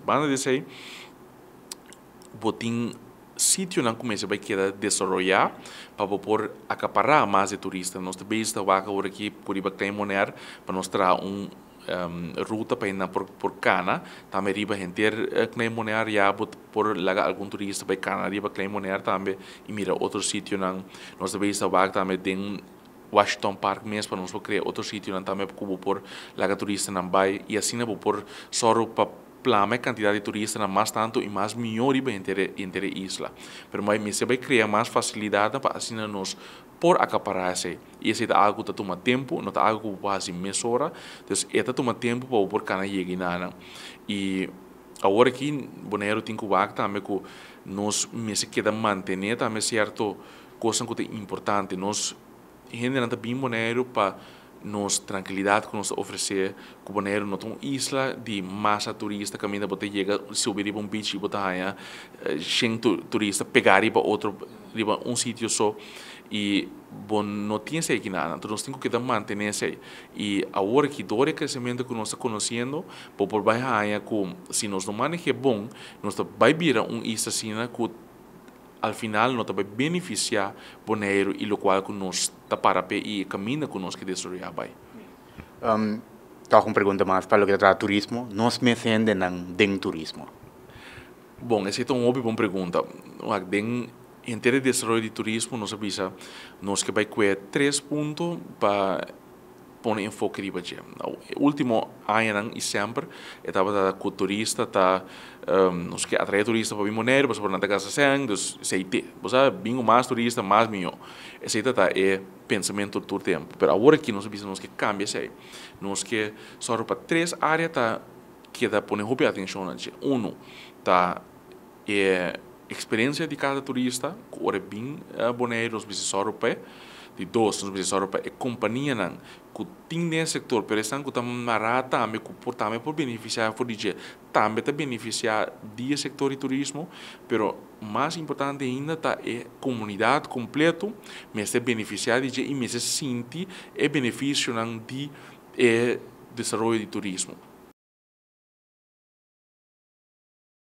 van a decir botín sitio na começa vai quedar desarrollar para poder acaparar más de turistas. Nós também estamos aqui por ir tener Moner para mostrar um um, ruta para ir por, por Cana, também riba gente Claymonear eh, já por lagar algún turista para Cana, riba Claymonear também e mira outro sítio não, nós também estamos também en Washington Park mesmo para nosotros crear outro sítio não também para por la turista não vai e assim no por solo para plame cantidad de turistas más tanto más más melhor entre la isla. Pero me se a crear más facilidad para hacernos por acapararse. y ese da algo que toma tiempo no es algo en mes hora. entonces esto toma tiempo para por cana nada Y ahora aquí, bonero tiene que ver también que nos me se queda mantener también es coisa que é importante. nos generan también bonero para nos tranquilidad que nos ofrece Cubanero, no una isla de masa turista camina bote llega, se a un beach y bote allá, eh, sin turista, pegar para otro, para un sitio so y bon, no tiene que nada, entonces tengo que mantenerse y ahora que todo el crecimiento que nos está conociendo, por pues, por vaya allá, si nos no maneje bon, nos va a vivir a un isla sin al final va a beneficiar poner y lo que nos está para pe y camina con que desarrollar um, Tengo una pregunta más para lo que trata turismo. ¿Nos me en den turismo? Bueno, esa es una buena pregunta. Den, en el desarrollo de turismo, nos avisa, nos que va a tres puntos para põe em foco riba de o último ano e sempre estava da culturista tá nos que atrai turista para vir monero para sobre na casa sem dos seite você vindo mais turista mais minho esse aí tá é pensamento todo tempo pero agora que nós precisamos que cambie sei nós que só para três áreas tá que dá põe roupa atenção na gente um tá é experiência de cada turista ora bem boneiro nos precisamos de dois nos países europeus e companhia não que tem nesse setor por isso que também marata também por também por beneficiar por dizer também está beneficiar do setor de turismo pero mais importante ainda está é eh, comunidade completo me se beneficiar dizer e me se sente é benefício não de é, eh, desenvolvimento de turismo